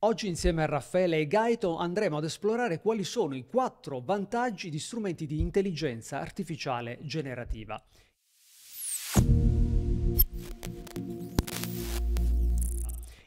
Oggi insieme a Raffaele e Gaito andremo ad esplorare quali sono i quattro vantaggi di strumenti di intelligenza artificiale generativa.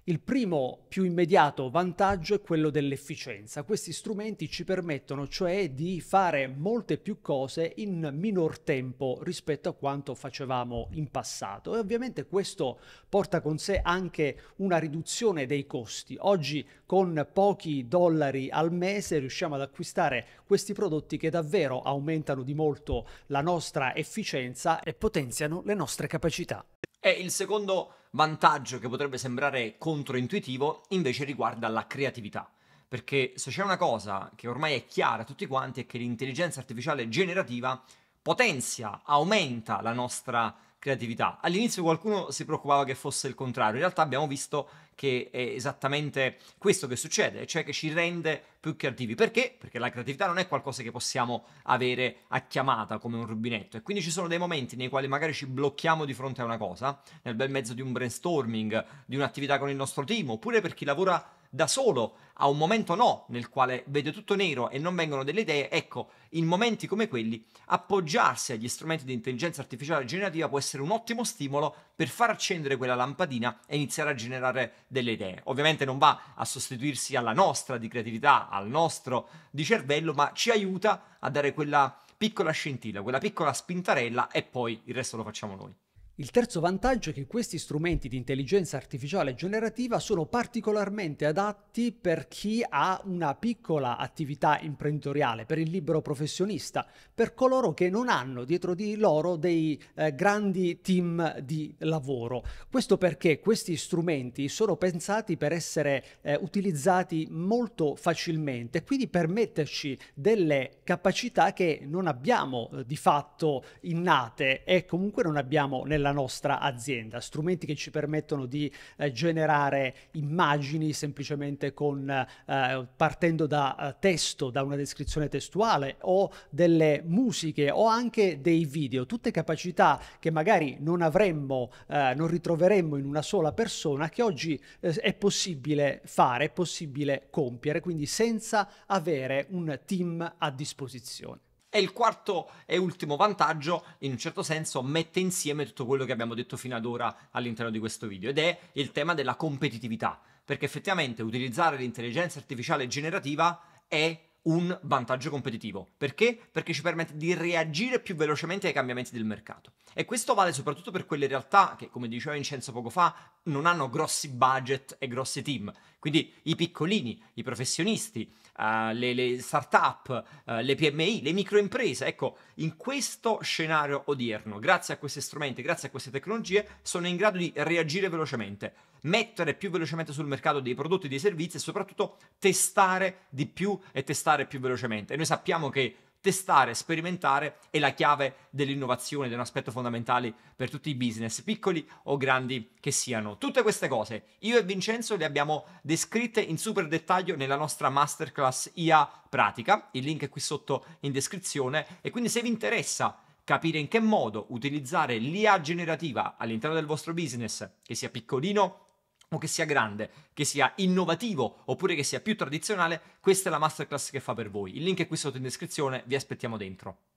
Il primo più immediato vantaggio è quello dell'efficienza. Questi strumenti ci permettono cioè di fare molte più cose in minor tempo rispetto a quanto facevamo in passato e ovviamente questo porta con sé anche una riduzione dei costi. Oggi con pochi dollari al mese riusciamo ad acquistare questi prodotti che davvero aumentano di molto la nostra efficienza e potenziano le nostre capacità. È il secondo vantaggio che potrebbe sembrare controintuitivo invece riguarda la creatività. Perché se c'è una cosa che ormai è chiara a tutti quanti è che l'intelligenza artificiale generativa potenzia, aumenta la nostra creatività. All'inizio qualcuno si preoccupava che fosse il contrario, in realtà abbiamo visto che è esattamente questo che succede, cioè che ci rende più creativi. Perché? Perché la creatività non è qualcosa che possiamo avere a chiamata come un rubinetto e quindi ci sono dei momenti nei quali magari ci blocchiamo di fronte a una cosa, nel bel mezzo di un brainstorming, di un'attività con il nostro team, oppure per chi lavora da solo a un momento no, nel quale vede tutto nero e non vengono delle idee, ecco, in momenti come quelli, appoggiarsi agli strumenti di intelligenza artificiale generativa può essere un ottimo stimolo per far accendere quella lampadina e iniziare a generare delle idee. Ovviamente non va a sostituirsi alla nostra di creatività, al nostro di cervello, ma ci aiuta a dare quella piccola scintilla, quella piccola spintarella e poi il resto lo facciamo noi. Il terzo vantaggio è che questi strumenti di intelligenza artificiale generativa sono particolarmente adatti per chi ha una piccola attività imprenditoriale, per il libero professionista, per coloro che non hanno dietro di loro dei eh, grandi team di lavoro. Questo perché questi strumenti sono pensati per essere eh, utilizzati molto facilmente, quindi permetterci delle capacità che non abbiamo eh, di fatto innate e comunque non abbiamo nella della nostra azienda, strumenti che ci permettono di eh, generare immagini semplicemente con, eh, partendo da eh, testo, da una descrizione testuale o delle musiche o anche dei video, tutte capacità che magari non avremmo, eh, non ritroveremmo in una sola persona che oggi eh, è possibile fare, è possibile compiere, quindi senza avere un team a disposizione. E il quarto e ultimo vantaggio, in un certo senso, mette insieme tutto quello che abbiamo detto fino ad ora all'interno di questo video ed è il tema della competitività, perché effettivamente utilizzare l'intelligenza artificiale generativa è un vantaggio competitivo. Perché? Perché ci permette di reagire più velocemente ai cambiamenti del mercato. E questo vale soprattutto per quelle realtà che, come diceva Vincenzo poco fa, non hanno grossi budget e grossi team. Quindi i piccolini, i professionisti, uh, le, le start-up, uh, le PMI, le microimprese. Ecco, in questo scenario odierno, grazie a questi strumenti, grazie a queste tecnologie, sono in grado di reagire velocemente, mettere più velocemente sul mercato dei prodotti e dei servizi e soprattutto testare di più e testare testare più velocemente. noi sappiamo che testare, sperimentare è la chiave dell'innovazione ed è un aspetto fondamentale per tutti i business, piccoli o grandi che siano. Tutte queste cose io e Vincenzo le abbiamo descritte in super dettaglio nella nostra masterclass IA pratica, il link è qui sotto in descrizione e quindi se vi interessa capire in che modo utilizzare l'IA generativa all'interno del vostro business, che sia piccolino o che sia grande, che sia innovativo oppure che sia più tradizionale, questa è la masterclass che fa per voi. Il link è qui sotto in descrizione, vi aspettiamo dentro.